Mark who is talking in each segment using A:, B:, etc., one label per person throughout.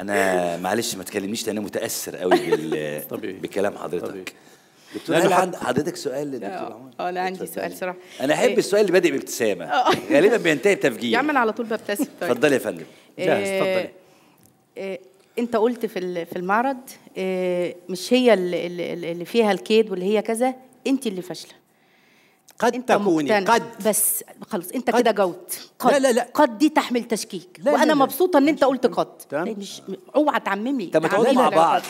A: انا معلش ما تكلمنيش لان انا متاثر قوي بال بكلام حضرتك طبيعي. دكتور هل حد... حضرتك سؤال للدكتور آه،
B: عمر؟ اه لا عندي سؤال صراحه انا احب إيه.
A: السؤال اللي بادئ بابتسامه آه. غالبا بينتهي بتفجير يا عم
B: على طول ببتسم طيب
A: اتفضلي يا فندم إيه، جاهز اتفضلي
B: إيه، انت قلت في في المعرض مش هي اللي فيها الكيد واللي هي كذا انت اللي فاشله قد انت تكوني مقتنع. قد بس خلص انت كده جاوبت قد لا لا لا قد دي تحمل تشكيك لا وانا لا لا. مبسوطه ان انت قلت قد طيب، مش اوعى تعممي طب ما مع بعض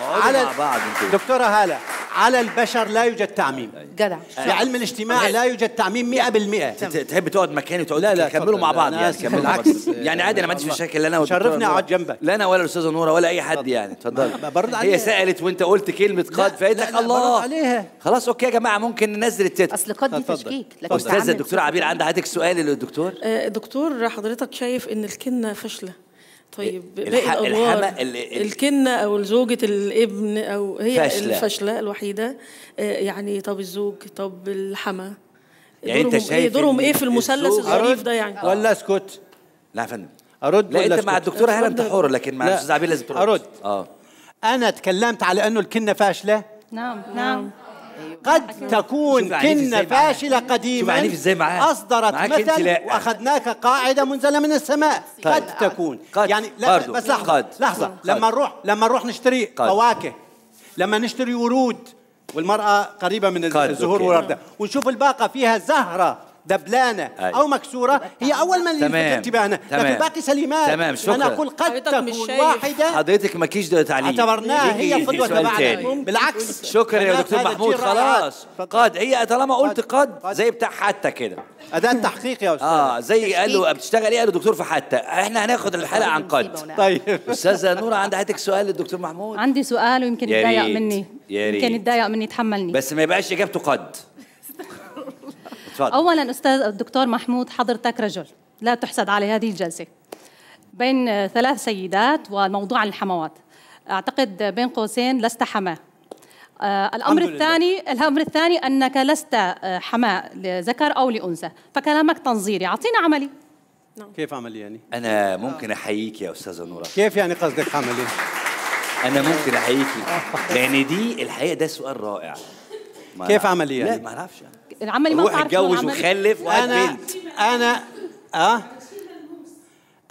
B: على مع بعض دكتوره هاله على البشر لا يوجد تعميم جدع علم الاجتماع لا يوجد تعميم 100%
A: تحب تقعد مكاني وتقول لا لا كملوا مع بعض يعني كملوا بالعكس يعني عادي انا ما عنديش مشاكل لا انا شرفني اقعد جنبك لا انا ولا الاستاذه نوره ولا اي حد يعني اتفضل هي سالت وانت قلت كلمه قد فقالت الله خلاص اوكي يا جماعه ممكن ننزل التتر اصل قد دي تشكيك استاذه الدكتوره عبير عندها هاتك سؤال للدكتور
B: أه، دكتور حضرتك شايف ان الكنه فاشله طيب إيه، باقي الح... الادوار الحما... ال... الكنه او زوجه الابن او هي فشلة. الفاشله الوحيده آه، يعني طب الزوج طب الحما
A: يعني انت إيه؟ شايف ايه دورهم ايه في
B: المثلث الظريف ده يعني ولا اسكت لا يا فندم ارد لا انت مع الدكتوره هلا انت حر
A: لكن مع الاستاذ عبيد لازم ترد ارد اه
B: انا اتكلمت على انه الكنه فاشله نعم نعم, نعم. قد تكون كنة فاشلة قديما أصدرت مثل وأخذناك قاعدة منزلة من السماء قد تكون يعني لا بس لحظة لحظة لما نروح لما نروح نشتري فواكه لما نشتري ورود والمرأة قريبة من الزهور والوردة ونشوف الباقة فيها زهرة دبلانه أي. او مكسوره هي اول من يلفت انتباهنا لكن باقي سليمات تمام شكرا انا اقول قد تكون واحده
A: حضرتك ماكيش تعليم اعتبرناها هي قدوه تبعنا بالعكس شكرا يا دكتور محمود خلاص قد هي إيه، طالما قلت قد زي بتاع حتى كده اداء تحقيق يا استاذ اه زي قال له بتشتغل ايه له دكتور في حتى احنا هناخد الحلقه عن قد طيب استاذه نوره عند حضرتك سؤال للدكتور محمود عندي سؤال ويمكن يتضايق مني يمكن يتضايق مني يتحملني بس ما يبقاش اجابته قد تفضل. اولا استاذ الدكتور محمود حضرتك رجل لا تحسد على هذه الجلسه بين ثلاث سيدات والموضوع عن الحموات اعتقد بين قوسين لست حماه آه، الامر الثاني الامر الثاني انك لست آه، حماء لذكر او لانثى فكلامك تنظيري اعطينا عملي
B: نعم. كيف عملي يعني
A: انا ممكن احييك يا استاذه نورا كيف يعني قصدك عملي انا ممكن احييك لان دي الحقيقه
B: ده سؤال رائع كيف عملي يعني؟ لا ما اعرفش يعني. العملي ما روح اتجوز وخلف وانا بنت انا اه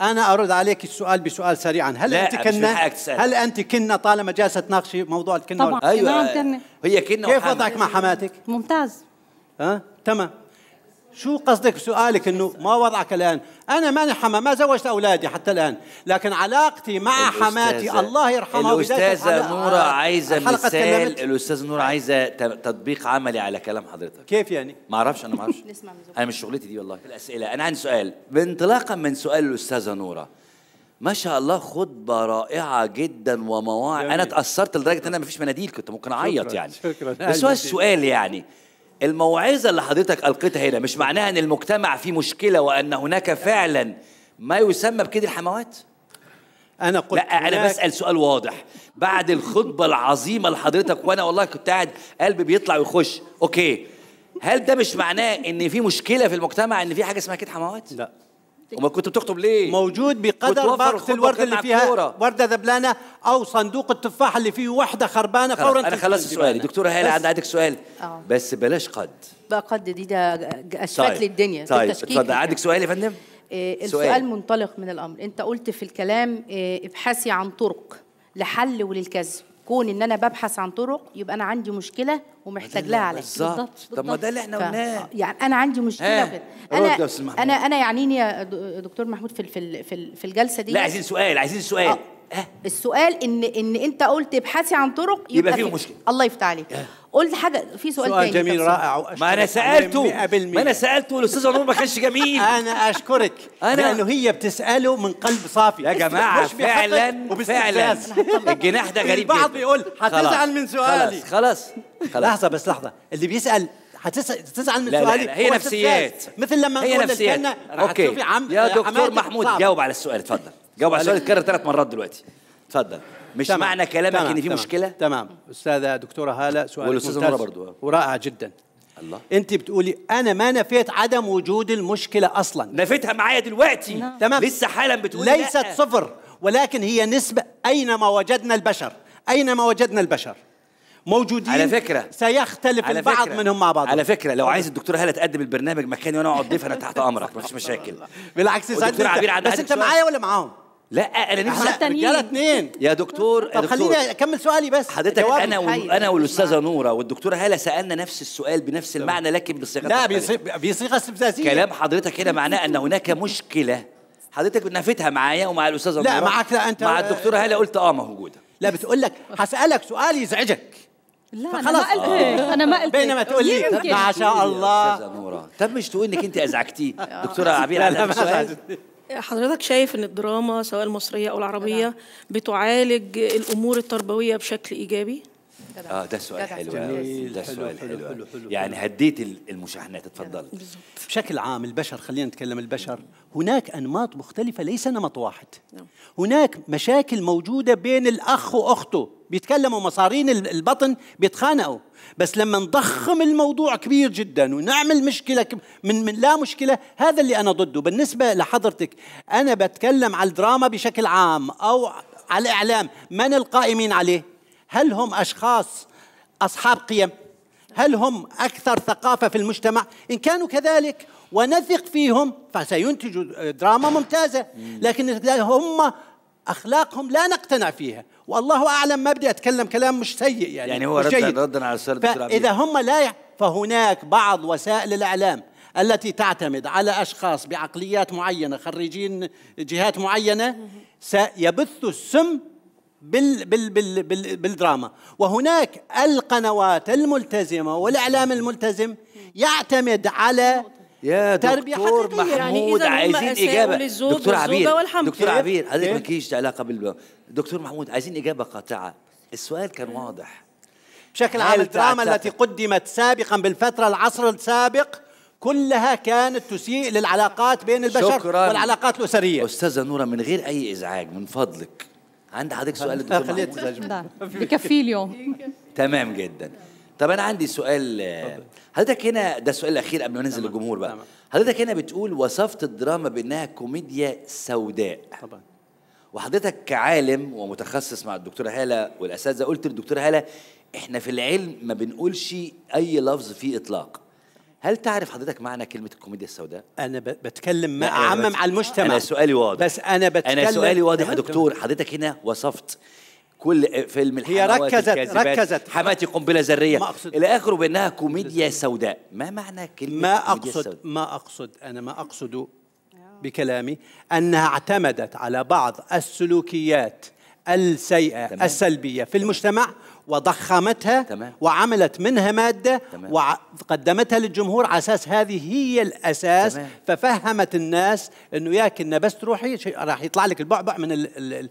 B: انا ارد عليك السؤال بسؤال سريعا هل انت كنا هل انت كنا طالما جالسه تناقشي موضوع الكنه طبعا ايوه نعم، هي كنا كيف وضعك مع حماتك ممتاز ها أه؟ تمام شو قصدك سؤالك انه ما وضعك الان؟ انا ماني حما ما زوجت اولادي حتى الان، لكن علاقتي مع حماتي الله يرحمها الاستاذه نوره عايزه مثال
A: الاستاذه نوره عايزه تطبيق عملي على كلام حضرتك كيف يعني؟ ما اعرفش انا ما اعرفش انا مش شغلتي دي والله الاسئله انا عندي سؤال بانطلاقا من سؤال الاستاذه نوره ما شاء الله خطبة رائعة جدا ومواعظ أنا تأثرت لدرجة إن أنا ما فيش مناديل كنت ممكن أعيط يعني
B: شكرا بس هو السؤال
A: يعني الموعظة اللي حضرتك ألقيتها هنا مش معناها أن المجتمع فيه مشكلة وأن هناك فعلا ما يسمى بكيد الحموات أنا قلت لا أنا بسأل سؤال واضح بعد الخطبة العظيمة لحضرتك وأنا والله كنت قاعد قلبي بيطلع ويخش أوكي هل ده مش معناه ان في مشكله في
B: المجتمع ان في حاجه اسمها كيد حموات؟ لا وما كنت بتخطب ليه؟ موجود بقدر باقة الورده اللي فيها ورده ذبلانه او صندوق التفاح اللي فيه وحده خربانه فورا انا خلصت سؤالي دكتوره هاله عندي عندك سؤال أوه.
A: بس بلاش قد
B: بقى قد دي ده اشفت طيب. للدنيا طيب اتفضل عندك سؤال يا فندم؟ إيه السؤال منطلق من الامر انت قلت في الكلام إيه ابحثي عن طرق لحل وللكذب كون ان انا ببحث عن طرق يبقى انا عندي مشكله ومحتاج لها علاج بالظبط طب ما ده اللي احنا قلناه يعني انا عندي مشكله كده انا انا انا يعنيني يا دكتور محمود في في في الجلسه دي لا عايزين سؤال عايزين سؤال آه. أه؟ السؤال ان ان انت قلت ابحثي عن طرق يبقى, يبقى فيه مشكله الله يفتح عليك أه؟ قلت حاجه في سؤال, سؤال تاني جميل رائع ما انا سالته ما انا سالته والاستاذ نور ما كانش جميل انا اشكرك أنا لانه هي بتساله من قلب صافي يا جماعه فعلا فعلا الجناح ده غريب البعض بيقول هتزعل من سؤالي خلاص خلاص لحظه بس لحظه اللي بيسال هتزعل من لا سؤالي لا لا هي نفسيات مثل لما هي نفسيات اوكي عم يا دكتور محمود جاوب على
A: السؤال اتفضل جاوب على السؤال اتكرر ثلاث مرات
B: دلوقتي اتفضل مش تمام. معنى كلامك تمام. ان في تمام. مشكله تمام استاذه دكتوره هاله سؤال والاستاذه نوره برضو ورائع جدا الله انت بتقولي انا ما نفيت عدم وجود المشكله اصلا نفيتها معايا دلوقتي لا. نعم. تمام لسه حالا بتقولي ليست لا. صفر ولكن هي نسبه اينما وجدنا البشر اينما وجدنا البشر موجودين على فكرة سيختلف على البعض فكرة منهم مع بعض
A: على فكرة لو عايز الدكتورة هلا تقدم البرنامج مكاني وانا اقعد ضيف انا تحت امرك مفيش مشاكل بالعكس سعيد بس انت معايا ولا معاهم؟ لا انا نفسي رجاله اتنين يا دكتور طب دكتور. خليني
B: اكمل سؤالي بس حضرتك انا
A: انا والاستاذه نوره والدكتوره هاله سالنا نفس السؤال بنفس المعنى لكن بصيغه لا بصيغه استفزازيه كلام حضرتك هنا معناه ان هناك مشكله حضرتك نفيتها معايا ومع الاستاذه نوره لا معك لا انت مع الدكتوره هاله قلت اه موجوده لا بتقول لك هسالك سؤال يزعجك
B: لا انا ما قلت إيه. آه. انا ما قلت إيه. بينما تقولي ما شاء الله
A: استاذه نوره طب مش تقول انك انت ازعجتيه آه. دكتوره عبير على سؤال
B: حضرتك شايف ان الدراما سواء المصريه او العربيه بتعالج الامور التربويه بشكل ايجابي
A: اه ده سؤال حلو ده سؤال حلو, حلو, حلو, حلو يعني
B: هديت المشاحنات اتفضل بشكل عام البشر خلينا نتكلم البشر هناك انماط مختلفه ليس نمط واحد نعم. هناك مشاكل موجوده بين الاخ واخته بيتكلموا مصارين البطن بيتخانقوا بس لما نضخم الموضوع كبير جدا ونعمل مشكله من, من لا مشكله هذا اللي انا ضده بالنسبه لحضرتك انا بتكلم على الدراما بشكل عام او على الاعلام من القائمين عليه هل هم اشخاص اصحاب قيم هل هم اكثر ثقافه في المجتمع ان كانوا كذلك ونثق فيهم فسينتجوا دراما ممتازه لكن هم اخلاقهم لا نقتنع فيها والله اعلم ما بدي اتكلم كلام مش سيء يعني يعني هو ردا
A: ردا على السؤال فاذا
B: هم لا يع... فهناك بعض وسائل الاعلام التي تعتمد على اشخاص بعقليات معينه خريجين جهات معينه سيبثوا السم بال بال بال بال بالدراما وهناك القنوات الملتزمه والاعلام الملتزم يعتمد على يا دكتور يعني محمود يعني عايزين اجابه دكتور عبير دكتور عبير
A: ما إيه؟ كيش علاقه بال دكتور محمود عايزين اجابه قاطعه السؤال كان آه. واضح بشكل عام الدراما التي
B: قدمت سابقا بالفتره العصر السابق كلها كانت تسيء للعلاقات بين البشر شكرا والعلاقات
A: الاسريه استاذه نوره من غير اي ازعاج من فضلك عند حضرتك سؤال دكتور محمود
B: بكفيه
A: اليوم تمام جدا طب انا عندي سؤال حضرتك هنا ده السؤال الاخير قبل ما ننزل للجمهور بقى حضرتك هنا بتقول وصفت الدراما بانها كوميديا سوداء طبعا وحضرتك كعالم ومتخصص مع الدكتوره هاله والاساتذه قلت للدكتوره هاله احنا في العلم ما بنقولش اي لفظ فيه اطلاق هل تعرف حضرتك معنى كلمة الكوميديا السوداء؟
B: أنا بتكلم مع أعمم على المجتمع أنا سؤالي واضح بس أنا بتكلم أنا سؤالي واضح يا دكتور
A: حضرتك هنا وصفت كل فيلم هي ركزت ركزت حماتي قنبله ذريه الى اخره بانها كوميديا سوداء ما معنى كلمه ما اقصد سوداء.
B: ما اقصد انا ما اقصد بكلامي انها اعتمدت على بعض السلوكيات السيئه تمام. السلبيه في المجتمع وضخمتها تمام. وعملت منها ماده تمام. وقدمتها للجمهور على اساس هذه هي الاساس تمام. ففهمت الناس انه ياك بس تروحي راح يطلع لك البعبع من ال ال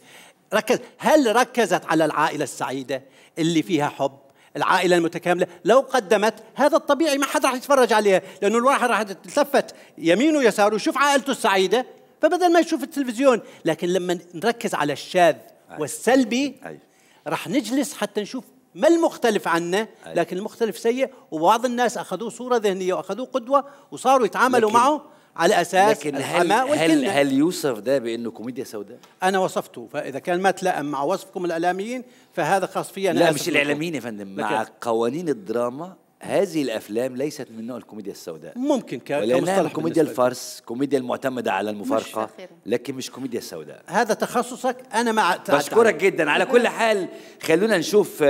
B: ركز هل ركزت على العائلة السعيدة اللي فيها حب العائلة المتكاملة لو قدمت هذا الطبيعي ما حد راح يتفرج عليها لأنه الواحد راح يتلفت يمينه ويساره ويشوف عائلته السعيدة فبدل ما يشوف التلفزيون لكن لما نركز على الشاذ والسلبي راح نجلس حتى نشوف ما المختلف عنا لكن المختلف سيء وبعض الناس أخذوه صورة ذهنية وأخذوه قدوة وصاروا يتعاملوا معه على اساس لكن هل هل, هل
A: يوصف ده بانه كوميديا سوداء؟
B: انا وصفته فاذا كان ما تلائم مع وصفكم الاعلاميين فهذا خاص فيا لا مش الاعلاميين يا فندم مع
A: قوانين الدراما هذه الافلام ليست من نوع الكوميديا السوداء ممكن ك... ولكنها كوميديا الفرس كوميديا المعتمده على المفارقه لكن مش كوميديا سوداء
B: هذا تخصصك انا مع بشكرك جدا على كل
A: حال خلونا نشوف